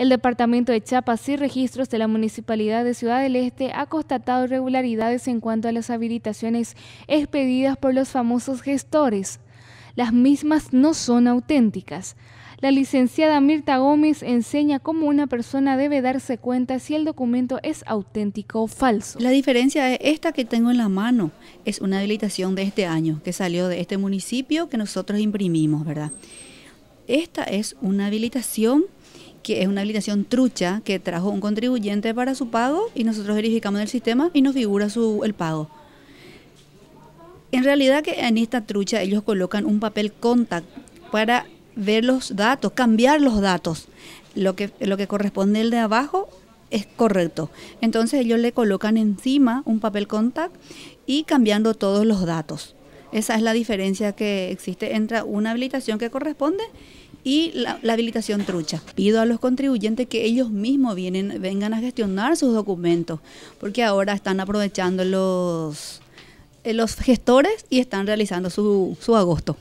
El Departamento de Chapas y registros de la Municipalidad de Ciudad del Este ha constatado irregularidades en cuanto a las habilitaciones expedidas por los famosos gestores. Las mismas no son auténticas. La licenciada Mirta Gómez enseña cómo una persona debe darse cuenta si el documento es auténtico o falso. La diferencia es esta que tengo en la mano. Es una habilitación de este año que salió de este municipio que nosotros imprimimos, ¿verdad? Esta es una habilitación que es una habilitación trucha que trajo un contribuyente para su pago y nosotros verificamos el sistema y nos figura su, el pago. En realidad que en esta trucha ellos colocan un papel contact para ver los datos, cambiar los datos. Lo que, lo que corresponde el de abajo es correcto. Entonces ellos le colocan encima un papel contact y cambiando todos los datos. Esa es la diferencia que existe entre una habilitación que corresponde y la, habilitación trucha. Pido a los contribuyentes que ellos mismos vengan a gestionar sus documentos, porque ahora están aprovechando los, eh, los gestores y están realizando su agosto.